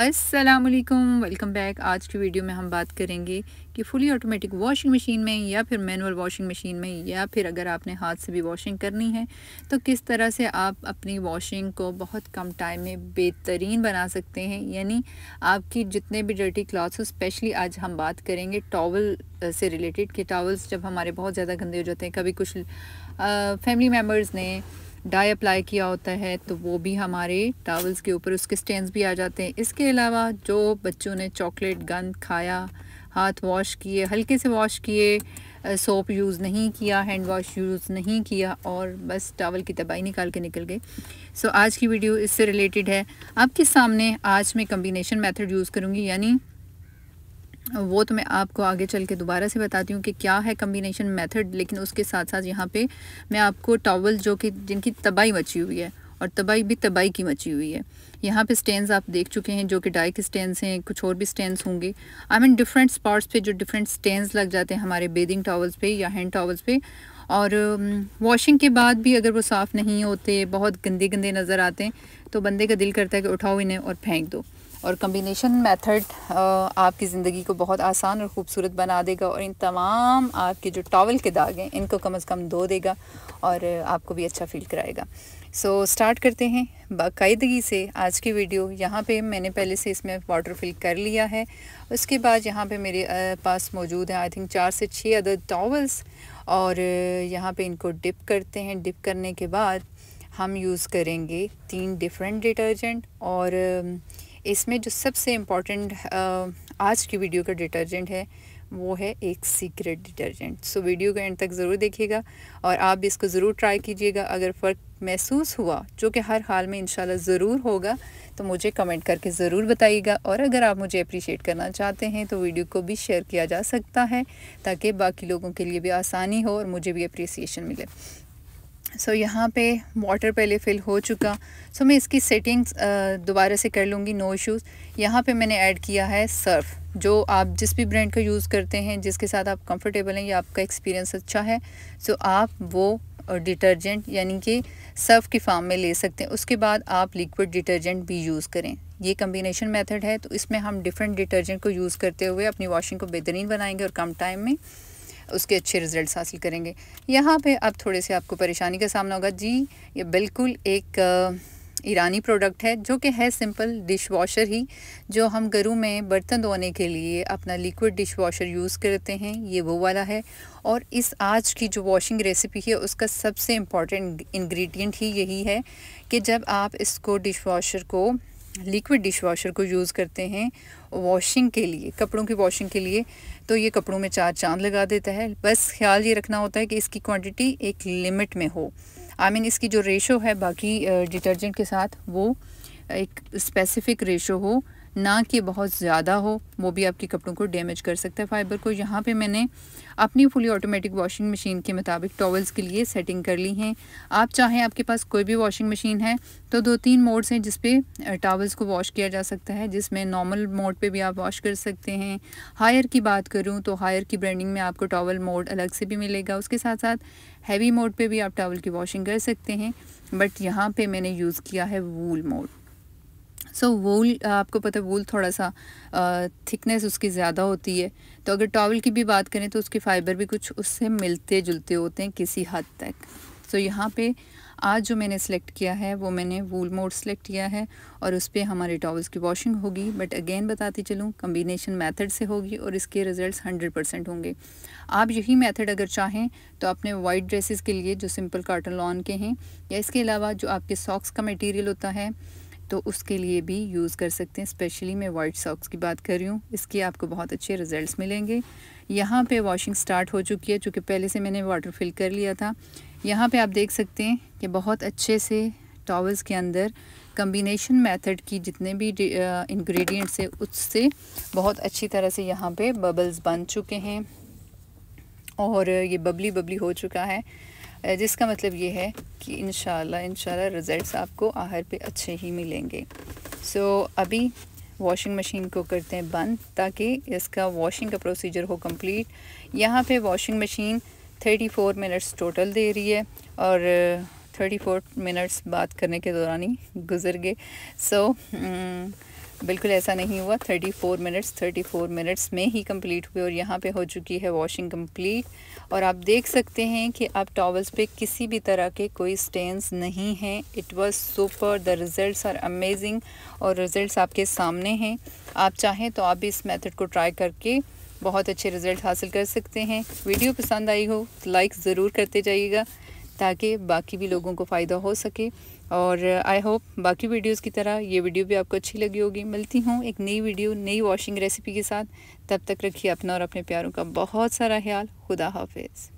अस्सलाम वालेकुम welcome back आज की वीडियो में हम बात करेंगे कि फुली ऑटोमेटिक वॉशिंग मशीन में या फिर मैनुअल वॉशिंग मशीन में या फिर अगर आपने हाथ से भी वॉशिंग करनी है तो किस तरह से आप अपनी वॉशिंग को बहुत कम टाइम में बेहतरीन बना सकते हैं यानी आपकी जितने भी डर्टी क्लॉथ्स हो स्पेशली आज हम बात करेंगे टॉवल से रिलेटेड कि टॉवल्स जब हमारे बहुत ज़्यादा गंदे हो जाते हैं कभी कुछ फैमिली मेम्बर्स ने डाई अप्लाई किया होता है तो वो भी हमारे टावल्स के ऊपर उसके स्टेंस भी आ जाते हैं इसके अलावा जो बच्चों ने चॉकलेट गंद खाया हाथ वॉश किए हल्के से वॉश किए सोप यूज़ नहीं किया हैंड वॉश यूज़ नहीं किया और बस टावल की तबाही निकाल के निकल गए सो so, आज की वीडियो इससे रिलेटेड है आपके सामने आज मैं कम्बिनेशन मेथड यूज़ करूँगी यानी वो तो मैं आपको आगे चल के दोबारा से बताती हूँ कि क्या है कम्बिनेशन मेथड लेकिन उसके साथ साथ यहाँ पे मैं आपको टॉवल जो कि जिनकी तबाही मची हुई है और तबाही भी तबाही की मची हुई है यहाँ पे स्टेंस आप देख चुके हैं जो कि डाई के स्टेंस हैं कुछ और भी स्टेंस होंगे आई मीन डिफरेंट स्पॉट्स पे जो डिफरेंट स्टेंस लग जाते हैं हमारे बेदिंग टॉवल्स पे या हैंड टॉवल्स पे और वॉशिंग um, के बाद भी अगर वो साफ़ नहीं होते बहुत गंदे गंदे नज़र आते हैं तो बंदे का दिल करता है कि उठाओ इन्हें और फेंक दो और कम्बिनेशन मेथड uh, आपकी ज़िंदगी को बहुत आसान और ख़ूबसूरत बना देगा और इन तमाम आपके जो टॉवल के दाग हैं इनको कम अज़ कम दो देगा और आपको भी अच्छा फील कराएगा सो so, स्टार्ट करते हैं बाकायदगी से आज की वीडियो यहाँ पे मैंने पहले से इसमें वाटर फिल कर लिया है उसके बाद यहाँ पे मेरे uh, पास मौजूद है आई थिंक चार से छः अदर टॉवल्स और यहाँ पे इनको डिप करते हैं डिप करने के बाद हम यूज़ करेंगे तीन डिफरेंट डिटर्जेंट और um, इसमें जो सबसे इम्पॉर्टेंट आज की वीडियो का डिटर्जेंट है वो है एक सीक्रेट डिटर्जेंट सो वीडियो को एंड तक ज़रूर देखिएगा और आप भी इसको ज़रूर ट्राई कीजिएगा अगर फ़र्क महसूस हुआ जो कि हर हाल में इंशाल्लाह ज़रूर होगा तो मुझे कमेंट करके ज़रूर बताइएगा और अगर आप मुझे अप्रिशिएट करना चाहते हैं तो वीडियो को भी शेयर किया जा सकता है ताकि बाकी लोगों के लिए भी आसानी हो और मुझे भी अप्रिसिएशन मिले सो so, यहाँ पे वाटर पहले फिल हो चुका सो so, मैं इसकी सेटिंग्स दोबारा से कर लूँगी नो इश्यूज़ यहाँ पे मैंने ऐड किया है सर्फ जो आप जिस भी ब्रांड का यूज़ करते हैं जिसके साथ आप कंफर्टेबल हैं या आपका एक्सपीरियंस अच्छा है सो so, आप वो डिटर्जेंट यानी कि सर्फ के फार्म में ले सकते हैं उसके बाद आप लिक्विड डिटर्जेंट भी यूज़ करें ये कम्बिनेशन मेथड है तो इसमें हम डिफरेंट डिटर्जेंट को यूज़ करते हुए अपनी वॉशिंग को बेहतरीन बनाएंगे और कम टाइम में उसके अच्छे रिजल्ट हासिल करेंगे यहाँ पे अब थोड़े से आपको परेशानी का सामना होगा जी ये बिल्कुल एक ईरानी प्रोडक्ट है जो कि है सिंपल डिश वॉशर ही जो हम घरों में बर्तन धोने के लिए अपना लिक्विड डिश वॉशर यूज़ करते हैं ये वो वाला है और इस आज की जो वॉशिंग रेसिपी है उसका सबसे इम्पॉर्टेंट इंग्रेडिएंट ही यही है कि जब आप इसको डिश वॉशर को लिक्विड डिश वॉशर को यूज़ करते हैं वॉशिंग के लिए कपड़ों की वॉशिंग के लिए तो ये कपड़ों में चार चांद लगा देता है बस ख्याल ये रखना होता है कि इसकी क्वांटिटी एक लिमिट में हो आई I मीन mean, इसकी जो रेशो है बाकी डिटर्जेंट के साथ वो एक स्पेसिफिक रेशो हो ना कि बहुत ज़्यादा हो वो भी आपके कपड़ों को डैमेज कर सकता है फाइबर को यहाँ पे मैंने अपनी फुली ऑटोमेटिक वॉशिंग मशीन के मुताबिक टॉवल्स के लिए सेटिंग कर ली हैं आप चाहें आपके पास कोई भी वॉशिंग मशीन है तो दो तीन मोड्स हैं जिसपे टॉवल्स को वॉश किया जा सकता है जिसमें नॉर्मल मोड पे भी आप वॉश कर सकते हैं हायर की बात करूँ तो हायर की ब्रांडिंग में आपको टॉवल मोड अलग से भी मिलेगा उसके साथ साथ हैवी मोड पर भी आप टॉवल की वॉशिंग कर सकते हैं बट यहाँ पर मैंने यूज़ किया है वूल मोड सो so, वूल आपको पता है वूल थोड़ा सा थिकनेस उसकी ज़्यादा होती है तो अगर टॉवल की भी बात करें तो उसके फाइबर भी कुछ उससे मिलते जुलते होते हैं किसी हद तक सो so, यहाँ पे आज जो मैंने सेलेक्ट किया है वो मैंने वूल मोड सेलेक्ट किया है और उस पर हमारे टॉवल्स की वॉशिंग होगी बट अगेन बताती चलूँ कम्बिनेशन मेथड से होगी और इसके रिजल्ट्स हंड्रेड परसेंट होंगे आप यही मेथड अगर चाहें तो अपने वाइट ड्रेसेस के लिए जो सिंपल काटन लॉन के हैं या इसके अलावा जो आपके सॉक्स का मटीरियल होता है तो उसके लिए भी यूज़ कर सकते हैं स्पेशली मैं वाइट सॉक्स की बात कर रही हूँ इसके आपको बहुत अच्छे रिज़ल्ट मिलेंगे यहाँ पर वॉशिंग स्टार्ट हो चुकी है चूँकि पहले से मैंने वाटर फिल कर लिया था यहाँ पे आप देख सकते हैं कि बहुत अच्छे से टॉवल्स के अंदर कम्बिनेशन मेथड की जितने भी इंग्रेडिएंट्स है उससे बहुत अच्छी तरह से यहाँ पे बबल्स बन चुके हैं और ये बबली बबली हो चुका है जिसका मतलब ये है कि इन शाला रिज़ल्ट आपको आहर पे अच्छे ही मिलेंगे सो so, अभी वॉशिंग मशीन को करते हैं बंद ताकि इसका वॉशिंग का प्रोसीजर हो कंप्लीट यहाँ पे वॉशिंग मशीन 34 मिनट्स टोटल दे रही है और 34 मिनट्स बात करने के दौरान ही गुजर गए सो so, हम्म, बिल्कुल ऐसा नहीं हुआ thirty four minutes thirty four minutes में ही कंप्लीट हुए और यहाँ पे हो चुकी है वॉशिंग कंप्लीट और आप देख सकते हैं कि आप टॉवल्स पे किसी भी तरह के कोई स्टेन्स नहीं हैं it was super the results are amazing और रिज़ल्ट्स आपके सामने हैं आप चाहें तो आप भी इस मेथड को ट्राई करके बहुत अच्छे रिज़ल्ट हासिल कर सकते हैं वीडियो पसंद आई हो तो लाइक ज़रूर करते जाइएगा ताकि बाकी भी लोगों को फ़ायदा हो सके और आई होप बाकी वीडियोस की तरह ये वीडियो भी आपको अच्छी लगी होगी मिलती हूँ एक नई वीडियो नई वॉशिंग रेसिपी के साथ तब तक रखिए अपना और अपने प्यारों का बहुत सारा ख्याल खुदा हाफिज़